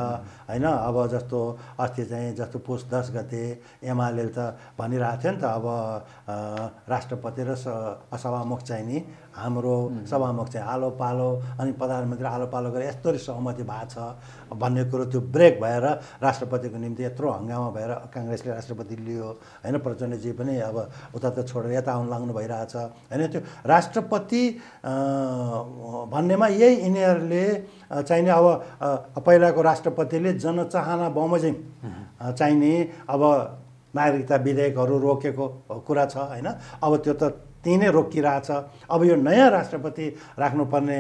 Speaker 2: होइन अब जस्तो अस्ति चाहिँ जस्तो पुस दस गते एमाले त भनिरहेको थियो नि त अब राष्ट्रपति र सभामुख चाहिँ नि हाम्रो सभामुख चाहिँ आलो पालो अनि प्रधानमन्त्री आलो पालो गरेर यस्तो सहमति भएको छ भन्ने कुरो त्यो ब्रेक भएर राष्ट्रपतिको निम्ति यत्रो हङ्गामा भएर काङ्ग्रेसले राष्ट्रपति लियो होइन प्रचण्डजी पनि अब उता त छोडेर यता आउनु लाग्नु भइरहेछ होइन त्यो राष्ट्रपति भन्नेमा यही यिनीहरूले चाहिने अब पहिलाको राष्ट्रपतिले जनचाहना बमोजिम चाहिने अब नागरिकता विधेयकहरू रोकेको कुरा छ होइन अब त्यो त त्यहीँ नै रोकिरहेछ अब यो नयाँ राष्ट्रपति राख्नुपर्ने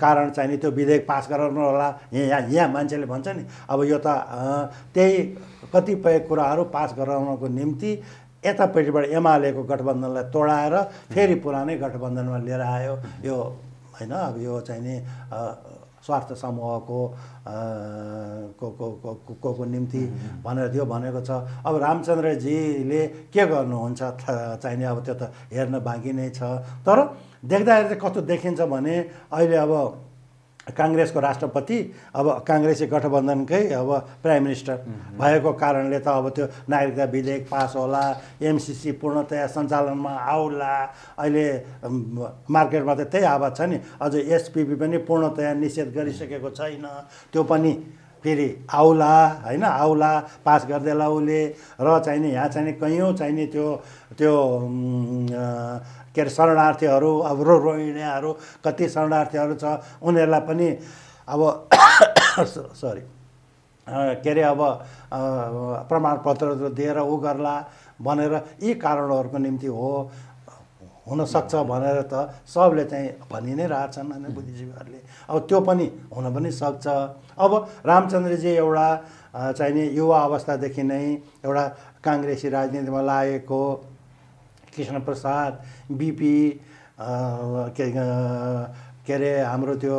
Speaker 2: कारण चाहिने त्यो विधेयक पास गराउनु होला यहाँ यहाँ मान्छेले भन्छ नि अब यो त त्यही कतिपय कुराहरू पास गराउनको निम्ति यतापट्टिबाट एमालेको गठबन्धनलाई तोडाएर फेरि पुरानै गठबन्धनमा लिएर आयो यो होइन अब यो चाहिने स्वार्थ समूहको को को निम्ति भनेर त्यो भनेको छ अब रामचन्द्रजीले के गर्नुहुन्छ चाहिने अब त्यो त हेर्न बाँकी नै छ तर देख्दाखेरि चाहिँ कस्तो देखिन्छ भने अहिले अब काङ्ग्रेसको राष्ट्रपति अब काङ्ग्रेसी गठबन्धनकै अब प्राइम मिनिस्टर भएको कारणले त अब त्यो नागरिकता विधेयक पास होला एमसिसी पूर्णतया सञ्चालनमा आउला अहिले मार्केटमा त त्यही आवाज छ नि अझ एसपिपी पनि पूर्णतया निषेध गरिसकेको छैन त्यो पनि फेरि आउला होइन आउला पास गरिदिएला उसले र चाहिने यहाँ चाहिने कैयौँ चाहिने त्यो त्यो के अरे शरणार्थीहरू अब रो रोहिणीहरू कति शरणार्थीहरू छ उनीहरूलाई पनि अब सरी के अरे अब प्रमाणपत्र दिएर ऊ गर्ला भनेर यी कारणहरूको निम्ति हो हुनसक्छ भनेर त सबले चाहिँ भनि नै रहेछन् अनि बुद्धिजीवीहरूले अब त्यो पनि हुन पनि सक्छ अब रामचन्द्रजी एउटा चाहिने युवा अवस्थादेखि नै एउटा काङ्ग्रेसी राजनीतिमा लागेको कृष्ण प्रसाद बिपी के के अरे हाम्रो त्यो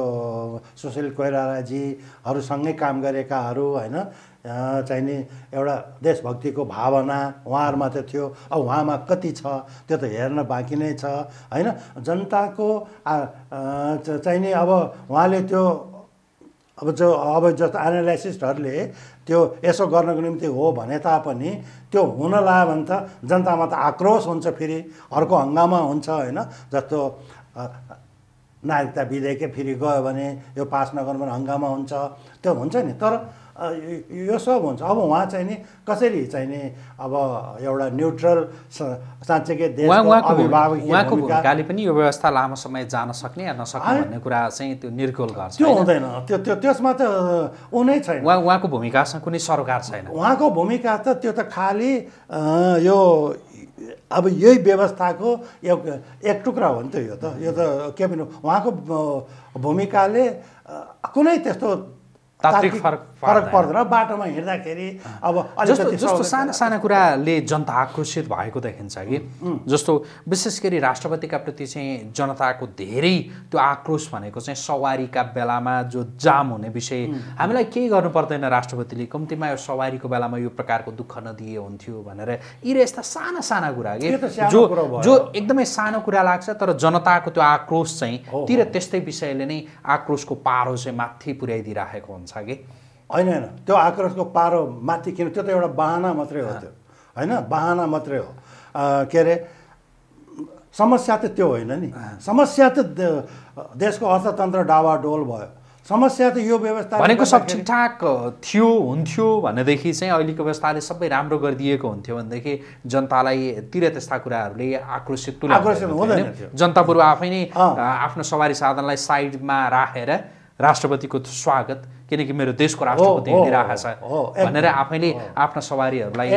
Speaker 2: सुशील कोइरालाजीहरूसँगै काम गरेकाहरू होइन चाहिने एउटा देशभक्तिको भावना उहाँहरूमा त थियो अब उहाँमा कति छ त्यो त हेर्न बाँकी नै छ होइन जनताको चाहिने अब उहाँले त्यो अब जो अब जस्तो एनालाइसिस्टहरूले त्यो यसो गर्नको निम्ति हो भने तापनि त्यो हुन लायो भने त जनतामा त आक्रोश हुन्छ फेरि अर्को हङ्गामा हुन्छ होइन जस्तो नागरिकता विधेयकै फेरि गयो भने यो पास नगर्नु भने हङ्गामा हुन्छ त्यो हुन्छ नि तर यो सब हुन्छ अब उहाँ चाहिँ नि कसरी चाहिँ नि अब एउटा न्युट्रल साँच्चै
Speaker 1: पनि यो व्यवस्था लामो समय जान सक्ने या नसक्ने भन्ने कुरा चाहिँ त्यो निर्गोल गर्छ त्यो हुँदैन त्यो त्यो त्यसमा त ऊ नै छैन उहाँ उहाँको भूमिकासँग कुनै सरकार
Speaker 2: छैन उहाँको भूमिका त त्यो त खालि यो अब यही व्यवस्थाको एक टुक्रा हो नि त यो त यो त के भन्नु उहाँको भूमिकाले कुनै त्यस्तो
Speaker 1: तात्विक फरक फरक पर्दैन
Speaker 2: बाटोमा हिँड्दाखेरि अब जस्तो जस्तो साना
Speaker 1: साना कुराले जनता आक्रोशित भएको देखिन्छ कि जस्तो विशेष गरी राष्ट्रपतिका प्रति चाहिँ जनताको धेरै त्यो आक्रोश भनेको चाहिँ सवारीका बेलामा जो जाम हुने विषय हामीलाई केही गर्नु पर्दैन राष्ट्रपतिले कम्तीमा यो सवारीको बेलामा यो प्रकारको दुःख नदिए हुन्थ्यो भनेर यी र यस्ता साना साना कुरा कि जो जो एकदमै सानो कुरा लाग्छ तर जनताको त्यो आक्रोश चाहिँ तिर त्यस्तै विषयले नै आक्रोशको पारो चाहिँ माथि पुर्याइदिइराखेको हुन्छ कि होइन होइन त्यो आक्रोशको पारो
Speaker 2: माथि किन त्यो त एउटा बाहना मात्रै हो त्यो होइन बाहना मात्रै हो के अरे समस्या त त्यो होइन नि समस्या त देशको अर्थतन्त्र डावाडोल भयो समस्या त यो व्यवस्था भनेको सब
Speaker 1: ठिकठाक थियो हुन्थ्यो भनेदेखि चाहिँ अहिलेको व्यवस्थाले सबै राम्रो गरिदिएको हुन्थ्यो भनेदेखि जनतालाई तिर त्यस्ता कुराहरूले आक्रोशित तुल्याउँदैन जनता बरु आफै नै आफ्नो सवारी साधनलाई साइडमा राखेर राष्ट्रपतिको स्वागत किनकि मेरो देशको राष्ट्रपति हिँडेर छ भनेर आफैले आफ्ना सवारीहरूलाई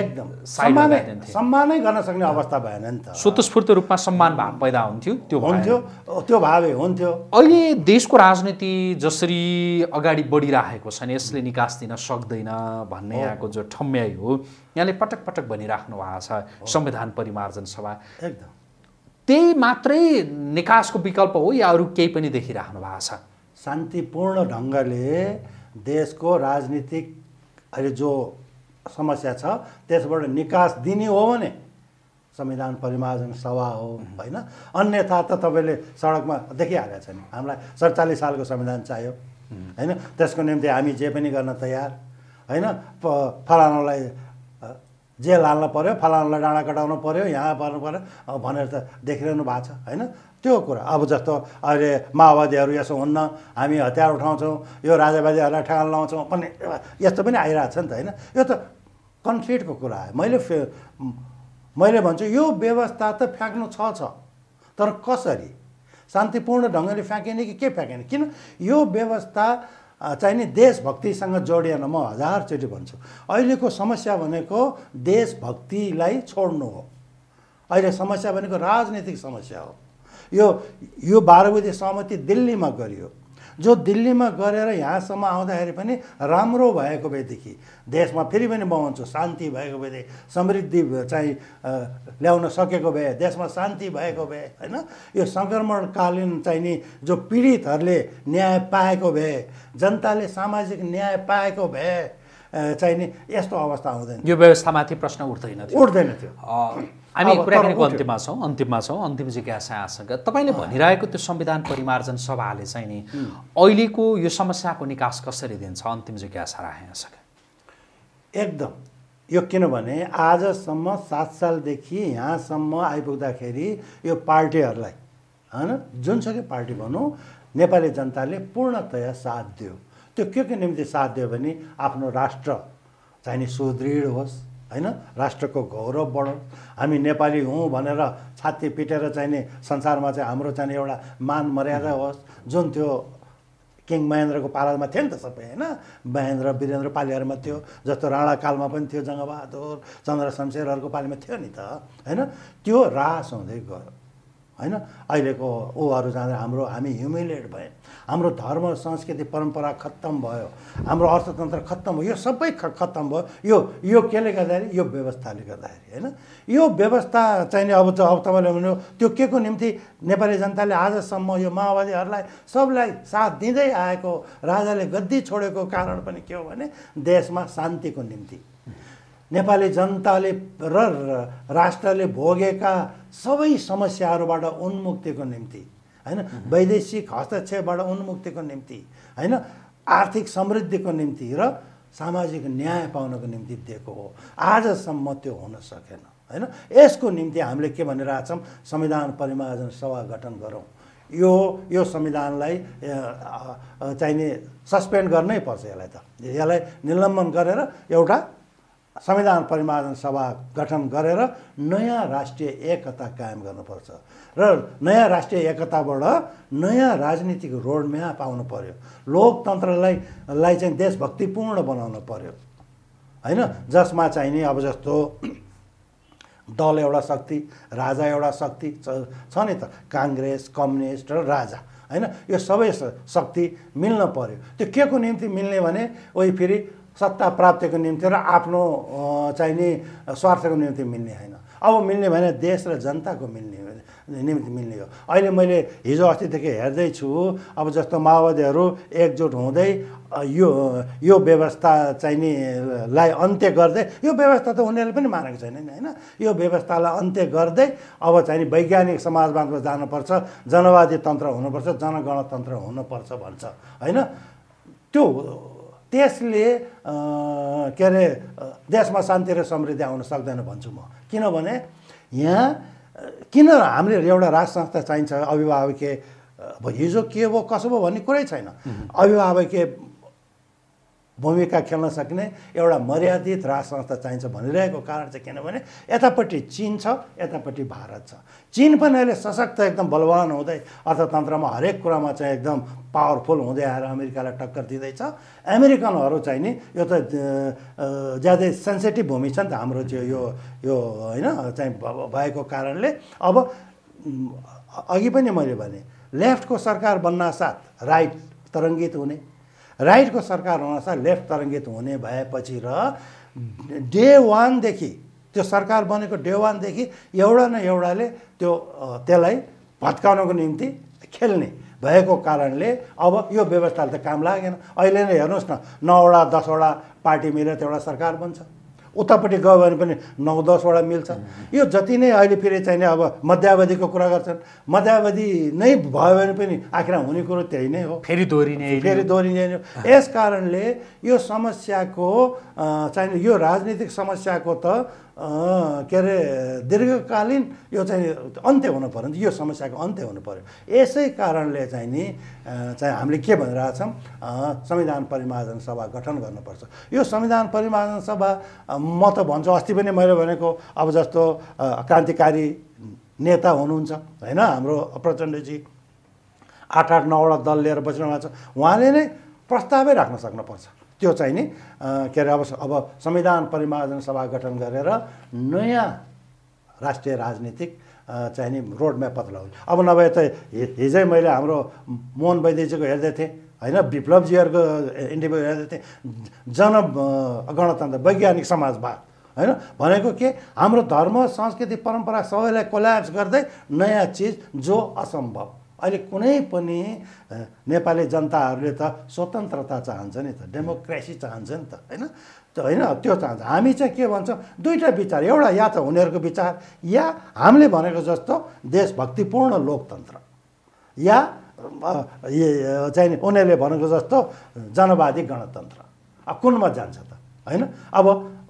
Speaker 2: सम्मानै गर्न सक्ने अवस्था भएन नि त
Speaker 1: स्वतस्फूर्त रूपमा सम्मान भाव पैदा हुन्थ्यो त्यो हुन्थ्यो त्यो भावे हुन्थ्यो अहिले देशको राजनीति जसरी अगाडि बढिरहेको छ नि यसले निकास दिन सक्दैन भन्ने यहाँको जो ठम्याइ हो यहाँले पटक पटक भनिराख्नु भएको छ संविधान परिमार्जन सभा एकदम त्यही मात्रै निकासको विकल्प हो या अरू केही पनि देखिराख्नु भएको छ
Speaker 2: शान्तिपूर्ण ढङ्गले देशको राजनीतिक अहिले जो समस्या छ त्यसबाट निकास दिने हो भने संविधान परिमार्जन सभा हो होइन अन्यथा त तपाईँले सडकमा देखिहालेको छ नि हामीलाई सडचालिस सालको संविधान चाहियो होइन त्यसको निम्ति हामी जे पनि गर्न तयार होइन फलानालाई जेल हाल्नु पऱ्यो फलानालाई डाँडा कटाउनु पऱ्यो यहाँ पर्नु पऱ्यो भनेर त देखिरहनु भएको छ होइन त्यो कुरा अब जस्तो अहिले माओवादीहरू यसो हुन्न हामी हतियार उठाउँछौँ यो राजावादीहरूलाई ठेगान लाउँछौँ भन्ने यस्तो पनि आइरहेको छ नि त होइन यो त कन्फ्लिक्टको कुरा आयो मैले फे मैले भन्छु यो व्यवस्था त फ्याँक्नु छ छ तर कसरी शान्तिपूर्ण ढङ्गले फ्याँकिने कि के फ्याँकिने किन यो व्यवस्था चाहिने देशभक्तिसँग जोडिएन म हजारचोटि भन्छु अहिलेको समस्या भनेको देशभक्तिलाई छोड्नु हो अहिले समस्या भनेको राजनीतिक समस्या हो यो यो बाह्र बजे सहमति दिल्लीमा गरियो जो दिल्लीमा गरेर यहाँसम्म आउँदाखेरि पनि राम्रो भएको भएदेखि देशमा फेरि पनि म शान्ति भएको भएदेखि समृद्धि चाहिँ ल्याउन सकेको भए देशमा शान्ति भएको भए होइन यो सङ्क्रमणकालीन चाहिँ नि जो पीडितहरूले न्याय पाएको भए जनताले सामाजिक न्याय पाएको भए चाहिँ नि यस्तो अवस्था हुँदैन
Speaker 1: यो व्यवस्थामाथि प्रश्न उठ्दैन उठ्दैन
Speaker 2: थियो
Speaker 1: हामी कुराकानीको अन्त्यमा छौँ अन्तिममा छौँ अन्तिम जिज्ञासा तपाईँले भनिरहेको त्यो संविधान परिमार्जन सभाले चाहिँ नि अहिलेको यो समस्याको निकास कसरी दिन्छ अन्तिम जिज्ञासा राखेँ
Speaker 2: एकदम यो किनभने आजसम्म सात सालदेखि यहाँसम्म आइपुग्दाखेरि यो पार्टीहरूलाई होइन जुनसुकै पार्टी भनौँ नेपाली जनताले पूर्णतया साथ दियो त्यो के को निम्ति साथ दियो भने आफ्नो राष्ट्र चाहिने सुदृढ होस् होइन राष्ट्रको गौरव बढोस् हामी नेपाली हौँ भनेर छाती पिटेर चाहिने संसारमा चाहिँ हाम्रो चाहिँ एउटा मान मर्यादा होस् जुन त्यो किङ महेन्द्रको पालामा थियो नि त सबै होइन महेन्द्र वीरेन्द्र पालिहरूमा थियो जस्तो राणाकालमा पनि थियो जङ्गबहादुर चन्द्र शमशेरहरूको पालिमा थियो नि त होइन त्यो रास हुँदै गयो होइन अहिलेको ऊहरू जाँदा हाम्रो हामी ह्युमिलेट भयौँ हाम्रो धर्म संस्कृति परम्परा खत्तम भयो हाम्रो अर्थतन्त्र खत्तम भयो यो सबै ख खत्तम भयो यो यो केले गर्दाखेरि यो व्यवस्थाले गर्दाखेरि होइन यो व्यवस्था चाहिँ अब त अब तपाईँले भन्नु त्यो के को निम्ति नेपाली जनताले आजसम्म यो माओवादीहरूलाई सबलाई साथ दिँदै आएको राजाले गद्दी छोडेको कारण पनि के हो भने देशमा शान्तिको निम्ति नेपाली जनताले र राष्ट्रले भोगेका सबै समस्याहरूबाट उन्मुक्तिको निम्ति होइन वैदेशिक हस्तक्षेपबाट उन्मुक्तिको निम्ति होइन आर्थिक समृद्धिको निम्ति र सामाजिक न्याय पाउनको निम्ति दिएको हो आजसम्म त्यो हुन सकेन होइन यसको निम्ति हामीले के भनिरहेछौँ संविधान परिमार्जन सभा गठन गरौँ यो यो संविधानलाई चाहिने सस्पेन्ड गर्नै पर्छ यसलाई त यसलाई निलम्बन गरेर एउटा संविधान परिमार्जन सभा गठन गरेर नयाँ राष्ट्रिय एकता कायम गर्नुपर्छ र नयाँ राष्ट्रिय एकताबाट नयाँ राजनीतिक रोडम्याप आउनु पऱ्यो लोकतन्त्रलाई लाई चाहिँ देशभक्तिपूर्ण बनाउनु पऱ्यो होइन जसमा चाहिँ नि अब जस्तो दल एउटा शक्ति राजा एउटा शक्ति छ नि त काङ्ग्रेस कम्युनिस्ट र राजा होइन यो सबै शक्ति मिल्न पर्यो त्यो के को निम्ति मिल्ने भने ओइ फेरि सत्ता प्राप्तिको निम्ति र आफ्नो चाहिने स्वार्थको निम्ति मिल्ने होइन अब मिल्ने भने देश र जनताको मिल्ने निम्ति मिल्ने हो अहिले मैले हिजो अस्तिदेखि हेर्दैछु अब जस्तो माओवादीहरू एकजुट हुँदै यो यो व्यवस्था लाई अन्त्य गर्दै यो व्यवस्था त उनीहरूले पनि मानेको छैन नि होइन यो व्यवस्थालाई अन्त्य गर्दै अब चाहिने वैज्ञानिक समाजवादमा जानुपर्छ जनवादी तन्त्र हुनुपर्छ जनगणतन्त्र हुनुपर्छ भन्छ होइन त्यो त्यसले के अरे देशमा शान्ति र समृद्धि आउन सक्दैन भन्छु म किनभने यहाँ किन हामीले एउटा राज संस्था चाहिन्छ अभिभावकीय अब हिजो के भयो कसो भयो भन्ने कुरै छैन अभिभावकीय भूमिका खेल्न सक्ने एउटा मर्यादित राज संस्था चाहिन्छ भनिरहेको कारण चाहिँ किनभने यतापट्टि चिन छ यतापट्टि भारत छ चिन पनि अहिले सशक्त एकदम बलवान हुँदै अर्थतन्त्रमा हरेक कुरामा चाहिँ एकदम पावरफुल हुँदै आएर अमेरिकालाई टक्कर दिँदैछ अमेरिकनहरू चाहिँ नि यो त ज्यादै सेन्सिटिभ भूमि छ नि त हाम्रो त्यो यो यो होइन चाहिँ भएको कारणले अब अघि पनि मैले भने लेफ्टको सरकार बन्नासाथ राइट तरङ्गित हुने राइटको सरकार हुनसाथ लेफ्ट तरङ्गित हुने भएपछि र डे वानदेखि त्यो सरकार बनेको डे वानदेखि एउटा न एउटाले त्यो त्यसलाई भत्काउनको निम्ति खेल्ने भएको कारणले अब यो व्यवस्थाले त काम लागेन अहिले नै हेर्नुहोस् न नौवटा दसवटा पार्टी मिलेर एउटा सरकार बन्छ उतापट्टि गयो भने पनि नौ दसवटा मिल्छ यो जति नै अहिले फेरि चाहिने अब मध्यावधिको कुरा गर्छन् मध्यावधि नै भयो भने पनि आखिर हुने कुरो त्यही नै हो फेरि
Speaker 1: दोहोरिने फेरि
Speaker 2: दोहोरिने यस कारणले यो समस्याको चाहिँ यो राजनीतिक समस्याको त के अरे दीर्घकालीन यो चाहिँ अन्त्य हुनु पऱ्यो नि यो समस्याको अन्त्य हुनु पऱ्यो यसै कारणले चाहिँ नि चाहिँ हामीले के भनिरहेछौँ संविधान परिमार्जन सभा गठन गर्नुपर्छ यो संविधान परिमार्जन सभा म त भन्छु अस्ति पनि मैले भनेको अब जस्तो क्रान्तिकारी नेता हुनुहुन्छ होइन हाम्रो प्रचण्डजी आठ आठ नौवटा दल लिएर बसिरहनु भएको छ उहाँले नै प्रस्तावै राख्न सक्नुपर्छ त्यो चाहिँ नि के अरे अब अब संविधान परिमार्जन सभा गठन गरेर नयाँ राष्ट्रिय राजनीतिक चाहिँ नि रोडम्याप पत्र हुन्छ अब नभए त हिजै मैले हाम्रो मोहन वैद्यजीको हेर्दै थिएँ होइन विप्लवजीहरूको इन्टरभ्यू हेर्दै थिएँ जन गणतन्त्र वैज्ञानिक समाजवाद होइन भनेको के हाम्रो धर्म संस्कृति परम्परा सबैलाई कोल्याप्स गर्दै नयाँ चिज जो असम्भव अहिले कुनै पनि नेपाली जनताहरूले त स्वतन्त्रता चाहन्छ नि त डेमोक्रेसी चाहन्छ नि त होइन होइन त्यो चाहन्छ हामी चाहिँ के भन्छौँ दुईवटा विचार एउटा या त उनीहरूको विचार या हामीले भनेको जस्तो देशभक्तिपूर्ण लोकतन्त्र या चाहिँ उनीहरूले भनेको जस्तो जनवादी गणतन्त्र अब कुनमा जान्छ त होइन अब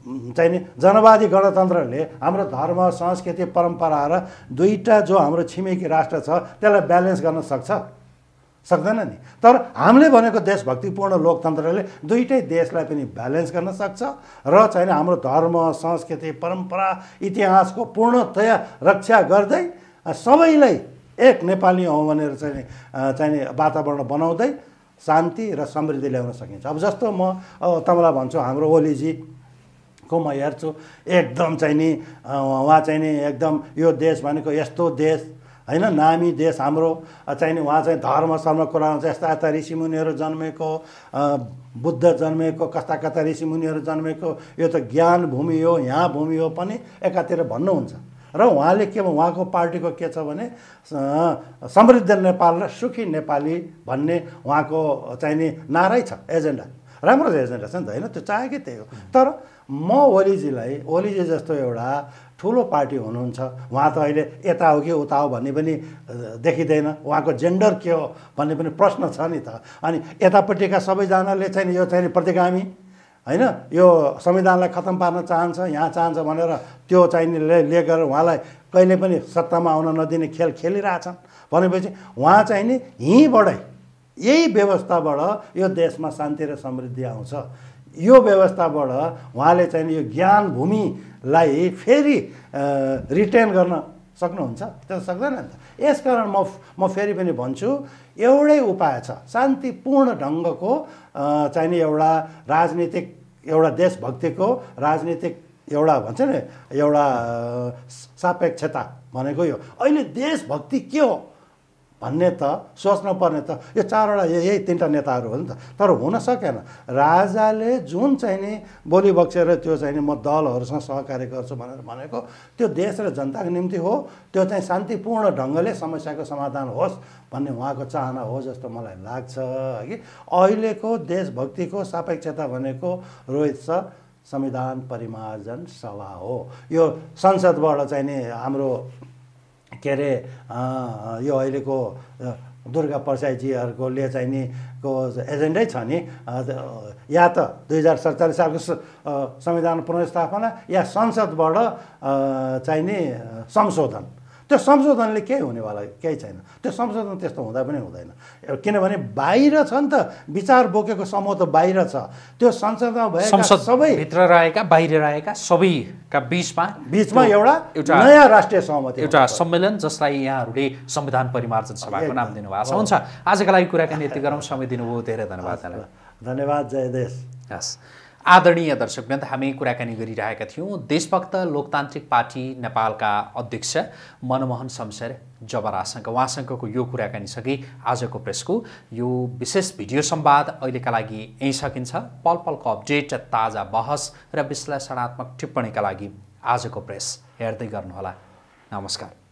Speaker 2: चाहिँ नि जनवादी गणतन्त्रले हाम्रो धर्म संस्कृति परम्परा र दुईवटा जो हाम्रो छिमेकी राष्ट्र छ त्यसलाई ब्यालेन्स गर्न सक्छ सक्दैन नि तर हामीले भनेको देशभक्तिपूर्ण लोकतन्त्रले दुइटै देशलाई पनि ब्यालेन्स गर्न सक्छ र चाहिँ हाम्रो धर्म संस्कृति परम्परा इतिहासको पूर्णतया रक्षा गर्दै सबैलाई एक नेपाली हौ भनेर चाहिँ चाहिने वातावरण बनाउँदै शान्ति र समृद्धि ल्याउन सकिन्छ अब जस्तो म तपाईँलाई भन्छु हाम्रो ओलीजी को म हेर्छु एकदम चाहिँ नि उहाँ चाहिँ नि एकदम यो देश भनेको यस्तो देश होइन नामी देश हाम्रो चाहिँ नि उहाँ चाहिँ धर्म शर्म कुरा चाहिँ यस्ता यस्ता ऋषिमुनिहरू जन्मेको बुद्ध जन्मेको कस्ता कस्ता ऋषिमुनिहरू जन्मेको यो त ज्ञान भूमि हो यहाँ भूमि हो पनि एकातिर भन्नुहुन्छ र उहाँले के उहाँको पार्टीको के छ भने समृद्ध नेपाल र सुखी नेपाली भन्ने उहाँको चाहिँ नि नारै छ एजेन्डा राम्रो एजेन्डा छ नि त होइन त्यो चाहेकै त्यही हो तर म ओलीजीलाई ओलीजी जस्तो एउटा ठुलो पार्टी हुनुहुन्छ उहाँ त अहिले यता हो कि उता हो भन्ने पनि देखिँदैन उहाँको जेन्डर के हो भन्ने पनि प्रश्न छ नि त अनि यतापट्टिका सबैजनाले चाहिँ यो चाहिँ प्रतिगामी होइन यो संविधानलाई खत्तम पार्न चाहन्छ यहाँ चाहन्छ भनेर त्यो चाहिने लेखेर उहाँलाई कहिले पनि सत्तामा आउन नदिने खेल खेलिरहेछन् भनेपछि उहाँ चाहिँ नि यहीँबाटै यही व्यवस्थाबाट यो देशमा शान्ति र समृद्धि आउँछ यो व्यवस्थाबाट उहाँले चाहिँ यो ज्ञान भूमिलाई फेरि रिटेन गर्न सक्नुहुन्छ त्यो सक्दैन नि त यसकारण म म फेरि पनि भन्छु एउटै उपाय छ शान्तिपूर्ण ढङ्गको चाहिने एउटा राजनीतिक एउटा देशभक्तिको राजनीतिक एउटा भन्छ नि एउटा सापेक्षता भनेको यो अहिले देशभक्ति के हो भन्ने त सोच्नुपर्ने त यो चारवटा यही तिनवटा नेताहरू हो नि त तर हुन सकेन राजाले जुन चाहिँ नि बोली बक्सेर त्यो चाहिँ नि म दलहरूसँग सहकार्य गर्छु भनेर भनेको त्यो देश र जनताको निम्ति हो त्यो चाहिँ शान्तिपूर्ण ढङ्गले समस्याको समाधान होस् भन्ने उहाँको चाहना हो जस्तो मलाई लाग्छ कि अहिलेको देशभक्तिको सापेक्षता भनेको रोहित छ संविधान परिमार्जन सभा हो यो संसदबाट चाहिँ नि हाम्रो के अरे यो अहिलेको दुर्गा प्रसाईजीहरूकोले चाहिँ नि को एजेन्डै छ नि या त दुई हजार सत्तालिस सालको संविधान पुनर्स्थापना या संसदबाट चाहिने संशोधन त्यो संशोधनले केही हुनेवाला केही छैन त्यो संशोधन त्यस्तो हुँदा पनि हुँदैन किनभने बाहिर छ नि त विचार बोकेको समूह त बाहिर छ त्यो संसदमा भएका
Speaker 1: सबै भित्र रहेका बाहिर रहेका सबैका बिचमा बिचमा एउटा एउटा नयाँ राष्ट्रिय सहमति एउटा सम्मेलन जसलाई यहाँहरूले संविधान परिमार्जन सभाको नाम दिनुभएको छ हुन्छ आजको लागि कुराकानी यति गरौँ समय दिनुभयो धेरै धन्यवाद धन्यवाद जय देश हस् आदरणीय दर्शकवृन्द हामी कुराकानी गरिरहेका थियौँ देशभक्त लोकतान्त्रिक पार्टी नेपालका अध्यक्ष मनमोहन शमशेर जबरासँग उहाँसँगको यो कुराकानी सके आजको प्रेसको यो विशेष भिडियो संवाद अहिलेका लागि यहीँ सकिन्छ पल पलको अपडेट ताजा बहस र विश्लेषणात्मक टिप्पणीका लागि आजको प्रेस हेर्दै गर्नुहोला नमस्कार